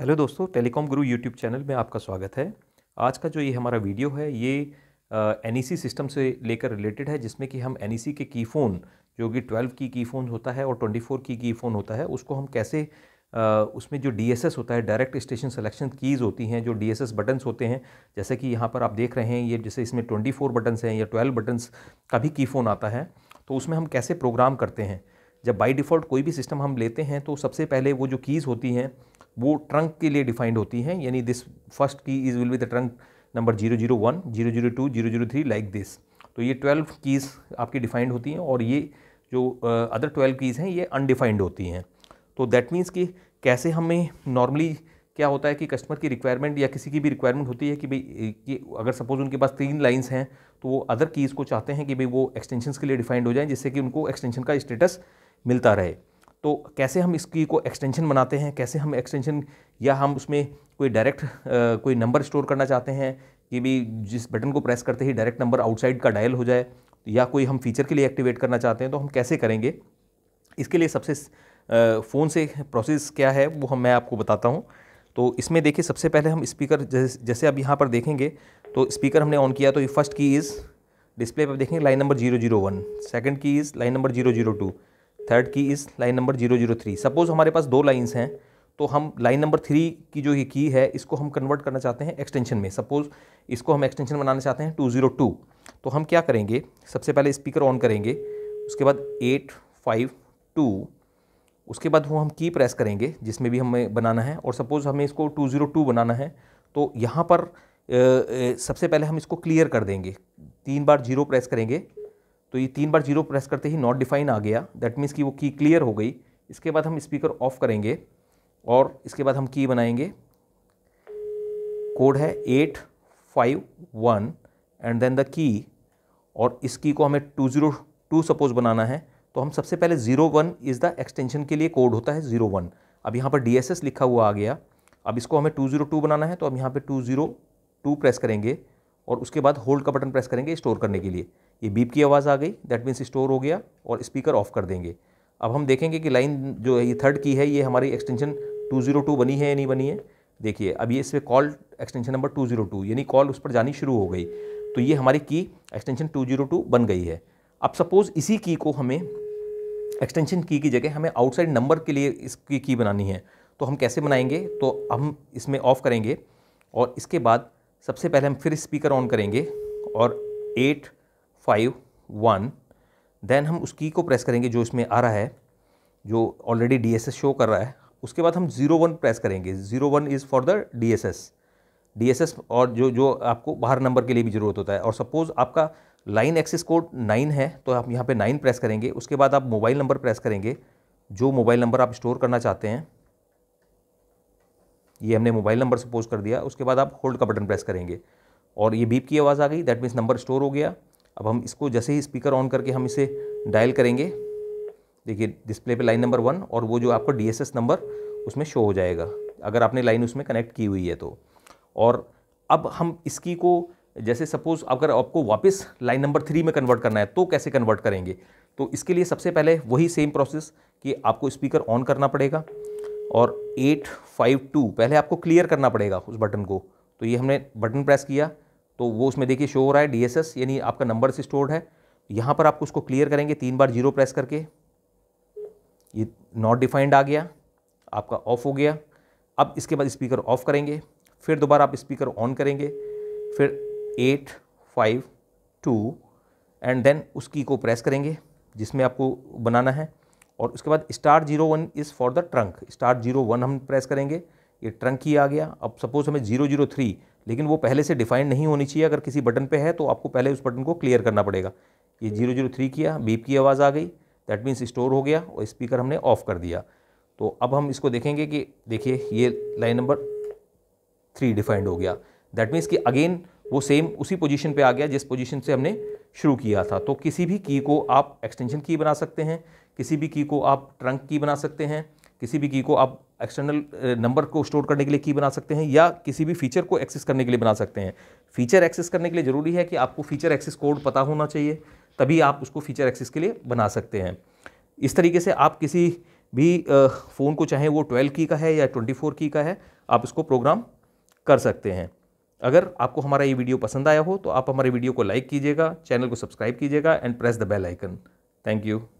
hello दोस्तों telecom गुरु YouTube channel में आपका स्वागत है आज का जो ये हमारा वीडियो है ये एन e सिस्टम से लेकर रिलेटेड है जिसमें कि हम एन e के की फ़ोन जो कि 12 की की फ़ोन होता है और 24 की की फ़ोन होता है उसको हम कैसे uh, उसमें जो डी होता है डायरेक्ट स्टेशन सेलेक्शन कीज़ होती हैं जो डी बटन्स होते हैं जैसे कि यहाँ पर आप देख रहे हैं ये जैसे इसमें ट्वेंटी बटन्स हैं या ट्वेल्व बटन्स का भी की फ़ोन आता है तो उसमें हम कैसे प्रोग्राम करते हैं जब बाई डिफ़ॉल्ट कोई भी सिस्टम हम लेते हैं तो सबसे पहले वो जो कीज़ होती हैं वो ट्रंक के लिए डिफाइंड होती हैं यानी this first key is will be the trunk number zero zero one zero zero two zero zero three like this तो ये ट्वेल्व कीज़ आपकी डिफाइंड होती हैं और ये जो अदर ट्वेल्व कीज़ हैं ये अनडिफाइंड होती हैं तो दैट मीन्स कि कैसे हमें नॉर्मली क्या होता है कि कस्टमर की रिक्वायरमेंट या किसी की भी रिक्वायरमेंट होती है कि भाई कि अगर सपोज़ उनके पास तीन लाइंस हैं तो वो अदर कीज़ को चाहते हैं कि भाई वो एक्सटेंशन के लिए डिफाइंड हो जाए जिससे कि उनको एक्सटेंशन का स्टेटस मिलता रहे तो कैसे हम इसकी को एक्सटेंशन बनाते हैं कैसे हम एक्सटेंशन या हम उसमें कोई डायरेक्ट कोई नंबर स्टोर करना चाहते हैं कि भी जिस बटन को प्रेस करते ही डायरेक्ट नंबर आउटसाइड का डायल हो जाए या कोई हम फीचर के लिए एक्टिवेट करना चाहते हैं तो हम कैसे करेंगे इसके लिए सबसे फ़ोन से प्रोसेस क्या है वो हम मैं आपको बताता हूँ तो इसमें देखिए सबसे पहले हम स्पीकर जैसे जैसे अब यहाँ पर देखेंगे तो स्पीकर हमने ऑन किया तो ये फर्स्ट की इज़ डिस्प्ले पर देखेंगे line number zero zero one second key is line number zero zero two third key is line number zero zero three suppose हमारे पास दो लाइन्स हैं तो हम लाइन नंबर थ्री की जो ये की है इसको हम कन्वर्ट करना चाहते हैं एक्सटेंशन में सपोज़ इसको हम एक्सटेंशन बनाना चाहते हैं टू ज़ीरो टू तो हम क्या करेंगे सबसे पहले स्पीकर ऑन करेंगे उसके बाद एट फाइव टू उसके बाद वो हम की प्रेस करेंगे जिसमें भी हमें बनाना है और सपोज़ हमें इसको टू ज़ीरो टू बनाना है तो यहाँ पर ए, ए, सबसे पहले हम इसको क्लियर कर देंगे तीन बार जीरो प्रेस करेंगे तो ये तीन बार जीरो प्रेस करते ही नॉट डिफाइन आ गया दैट मीन्स कि वो की क्लियर हो गई इसके बाद हम स्पीकर ऑफ करेंगे और इसके बाद हम की बनाएंगे कोड है eight five one and then the key और इस की को हमें टू ज़ीरो टू सपोज बनाना है तो हम सबसे पहले zero one is the extension के लिए कोड होता है ज़ीरो वन अब यहाँ पर डी एस एस लिखा हुआ आ गया अब इसको हमें टू ज़ीरो टू बनाना है तो अब यहाँ पर टू ज़ीरो टू प्रेस करेंगे और उसके बाद होल्ड का बटन प्रेस करेंगे स्टोर करने के लिए ये बीप की आवाज़ आ गई दैट मीन्स स्टोर हो गया और स्पीकर ऑफ कर देंगे अब हम देखेंगे कि लाइन जो है ये थर्ड की है ये हमारी एक्सटेंशन 202 बनी है या नहीं बनी है देखिए अब ये इस पर कॉल एक्सटेंशन नंबर 202 यानी कॉल उस पर जानी शुरू हो गई तो ये हमारी की एक्सटेंशन 202 बन गई है अब सपोज़ इसी की को हमें एक्सटेंशन की की जगह हमें आउटसाइड नंबर के लिए इसकी की बनानी है तो हम कैसे बनाएंगे तो हम इसमें ऑफ़ करेंगे और इसके बाद सबसे पहले हम फिर स्पीकर ऑन करेंगे और एट फाइव वन देन हम उस की को प्रेस करेंगे जो इसमें आ रहा है जो already D S S show कर रहा है उसके बाद हम ज़ीरो वन प्रेस करेंगे zero one is for the D S S D S S और जो जो आपको बाहर नंबर के लिए भी ज़रूरत होता है और सपोज़ आपका लाइन एक्सेस कोड नाइन है तो आप यहाँ पे नाइन प्रेस करेंगे उसके बाद आप मोबाइल नंबर प्रेस करेंगे जो मोबाइल नंबर आप स्टोर करना चाहते हैं ये हमने मोबाइल नंबर सपोज कर दिया उसके बाद आप होल्ड का बटन प्रेस करेंगे और ये बीप की आवाज़ आ गई दैट मीन्स नंबर स्टोर हो गया अब हम इसको जैसे ही स्पीकर ऑन करके हम इसे डायल करेंगे देखिए डिस्प्ले पे लाइन नंबर वन और वो जो आपका डी नंबर उसमें शो हो जाएगा अगर आपने लाइन उसमें कनेक्ट की हुई है तो और अब हम इसकी को जैसे सपोज़ अगर आपको वापस लाइन नंबर थ्री में कन्वर्ट करना है तो कैसे कन्वर्ट करेंगे तो इसके लिए सबसे पहले वही सेम प्रोसेस कि आपको स्पीकर ऑन करना पड़ेगा और एट फाइव टू पहले आपको क्लियर करना पड़ेगा उस बटन को तो ये हमने बटन प्रेस किया तो वो उसमें देखिए शो हो रहा है डी यानी आपका नंबर से स्टोर्ड है यहाँ पर आप उसको क्लियर करेंगे तीन बार जीरो प्रेस करके ये नॉट डिफाइंड आ गया आपका ऑफ हो गया अब इसके बाद स्पीकर ऑफ करेंगे फिर दोबारा आप स्पीकर ऑन करेंगे फिर eight five two and then उस की को प्रेस करेंगे जिसमें आपको बनाना है और उसके बाद star zero one is for the trunk star zero one हम प्रेस करेंगे ये ट्रंक ही आ गया अब सपोज़ हमें जीरो जीरो थ्री लेकिन वो पहले से डिफाइंड नहीं होनी चाहिए अगर किसी बटन पे है तो आपको पहले उस बटन को क्लियर करना पड़ेगा ये जीरो जीरो थ्री किया बीप की आवाज़ आ गई दैट मीन्स स्टोर हो गया और स्पीकर हमने ऑफ़ कर दिया तो अब हम इसको देखेंगे कि देखिए ये लाइन नंबर थ्री डिफाइंड हो गया दैट मीन्स कि अगेन वो सेम उसी पोजीशन पे आ गया जिस पोजीशन से हमने शुरू किया था तो किसी भी की को आप एक्सटेंशन की बना सकते हैं किसी भी की को आप ट्रंक की बना सकते हैं किसी भी की को आप एक्सटर्नल नंबर को स्टोर करने के लिए की बना सकते हैं या किसी भी फीचर को एक्सेस करने के लिए बना सकते हैं फीचर एक्सेस करने के लिए ज़रूरी है कि आपको फीचर एक्सेस कोड पता होना चाहिए तभी आप उसको फीचर एक्सेस के लिए बना सकते हैं इस तरीके से आप किसी भी फ़ोन को चाहे वो ट्वेल्व की का है या ट्वेंटी फोर की का है आप इसको प्रोग्राम कर सकते हैं अगर आपको हमारा ये वीडियो पसंद आया हो तो आप हमारे वीडियो को लाइक कीजिएगा चैनल को सब्सक्राइब कीजिएगा and press the bell icon thank you